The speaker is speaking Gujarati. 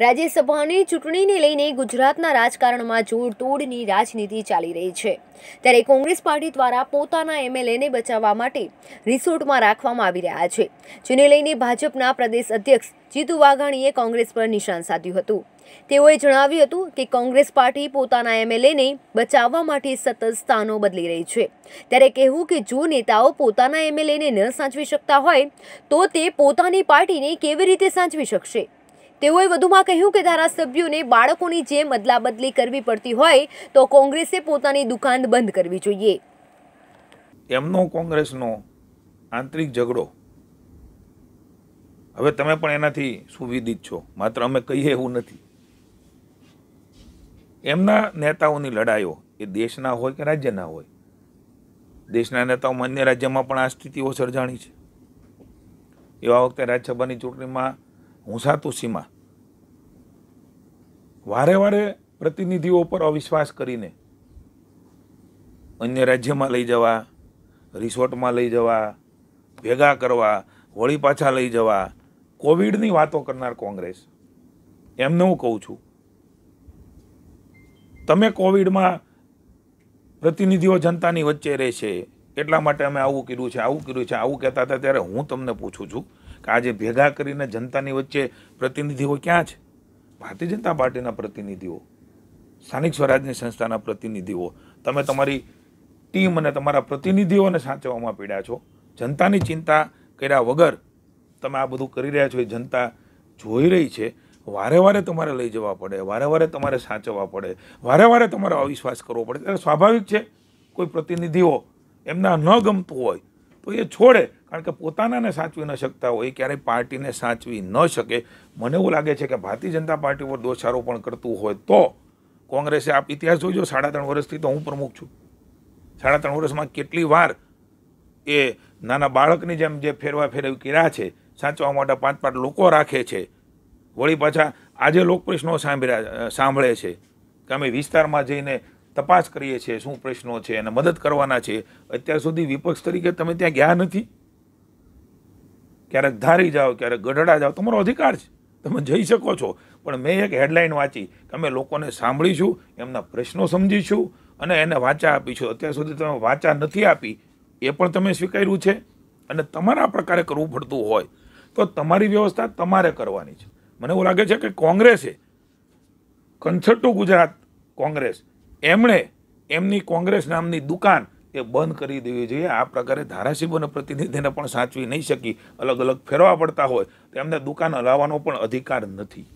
રાજ્યસભાની ચૂંટણીને લઈને ગુજરાતના રાજકારણમાં જોડતોડની રાજનીતિ ચાલી રહી છે ત્યારે કોંગ્રેસ પાર્ટી દ્વારા પોતાના એમએલએને બચાવવા માટે રિસોર્ટમાં રાખવામાં આવી રહ્યા છે જેને લઈને ભાજપના પ્રદેશ અધ્યક્ષ જીતુ વાઘાણીએ કોંગ્રેસ પર નિશાન સાધ્યું હતું તેઓએ જણાવ્યું હતું કે કોંગ્રેસ પાર્ટી પોતાના એમએલએને બચાવવા માટે સતત સ્થાનો બદલી રહી છે ત્યારે કહેવું કે જો નેતાઓ પોતાના એમએલએને ન સાચવી શકતા હોય તો તે પોતાની પાર્ટીને કેવી રીતે સાચવી શકશે તેઓએ વધુમાં કહ્યું કે ધારાસભ્યોને બાળકોની જેમ અદલાબદલી કરવી પડતી હોય તો કોંગ્રેસે પોતાની દુકાન બંધ કરવી જોઈએ એમનો કોંગ્રેસનો આંતરિક ઝઘડો હવે તમે પણ એનાથી સુવિદિત છો માત્ર અમે કહીએ એવું નથી એમના નેતાઓની લડાઈઓ એ દેશના હોય કે રાજ્યના હોય દેશના નેતાઓમાં અન્ય રાજ્યમાં પણ આ સ્થિતિઓ સર્જાણી છે એવા વખતે રાજ્યસભાની ચૂંટણીમાં હુંસાતુસીમાં વારે વારે પ્રતિનિધિઓ પર અવિશ્વાસ કરીને અન્ય રાજ્યમાં લઈ જવા રિસોર્ટમાં લઈ જવા ભેગા કરવા વળી પાછા લઈ જવા કોવિડની વાતો કરનાર કોંગ્રેસ એમને હું કહું છું તમે કોવિડમાં પ્રતિનિધિઓ જનતાની વચ્ચે રહેશે એટલા માટે અમે આવું કર્યું છે આવું કર્યું છે આવું કહેતા હતા ત્યારે હું તમને પૂછું છું કે આજે ભેગા કરીને જનતાની વચ્ચે પ્રતિનિધિઓ ક્યાં છે ભારતીય જનતા પાર્ટીના પ્રતિનિધિઓ સ્થાનિક સ્વરાજની સંસ્થાના પ્રતિનિધિઓ તમે તમારી ટીમ અને તમારા પ્રતિનિધિઓને સાચવવામાં પીડ્યા છો જનતાની ચિંતા કર્યા વગર તમે આ બધું કરી રહ્યા છો એ જનતા જોઈ રહી છે વારે વારે તમારે લઈ જવા પડે વારે વારે તમારે સાચવવા પડે વારે વારે તમારો અવિશ્વાસ કરવો પડે ત્યારે સ્વાભાવિક છે કોઈ પ્રતિનિધિઓ એમના ન ગમતું હોય તો એ છોડે કારણ કે પોતાનાને સાચવી ન શકતા હોય ક્યારેય પાર્ટીને સાચવી ન શકે મને એવું લાગે છે કે ભારતીય જનતા પાર્ટી પર દોષારોપણ કરતું હોય તો કોંગ્રેસે આપ ઇતિહાસ જોઈજો સાડા ત્રણ વર્ષથી તો હું પ્રમુખ છું સાડા ત્રણ વર્ષમાં કેટલી વાર એ નાના બાળકની જેમ જે ફેરવા ફેરવી કર્યા છે સાચવા માટે પાંચ પાંચ લોકો રાખે છે વળી પાછા આજે લોક પ્રશ્નો સાંભળ્યા સાંભળે છે કે અમે વિસ્તારમાં જઈને તપાસ કરીએ છીએ શું પ્રશ્નો છે અને મદદ કરવાના છે અત્યાર સુધી વિપક્ષ તરીકે તમે ત્યાં ગયા નથી ક્યારેક ધારી જાઓ ક્યારેક ગઢડા જાઓ તમારો અધિકાર છે તમે જઈ શકો છો પણ મેં એક હેડલાઇન વાંચી કે અમે લોકોને સાંભળીશું એમના પ્રશ્નો સમજીશું અને એને વાંચા આપીશું અત્યાર સુધી તમે વાંચા નથી આપી એ પણ તમે સ્વીકાર્યું છે અને તમારા પ્રકારે કરવું પડતું હોય તો તમારી વ્યવસ્થા તમારે કરવાની છે મને એવું લાગે છે કે કોંગ્રેસે ટુ ગુજરાત કોંગ્રેસ એમણે એમની કોંગ્રેસ નામની દુકાન એ બંધ કરી દેવી જોઈએ આ પ્રકારે ધારાસભ્યોના પ્રતિનિધિને પણ સાચવી નહીં શકી અલગ અલગ ફેરવા પડતા હોય તો એમને દુકાન હલાવવાનો પણ અધિકાર નથી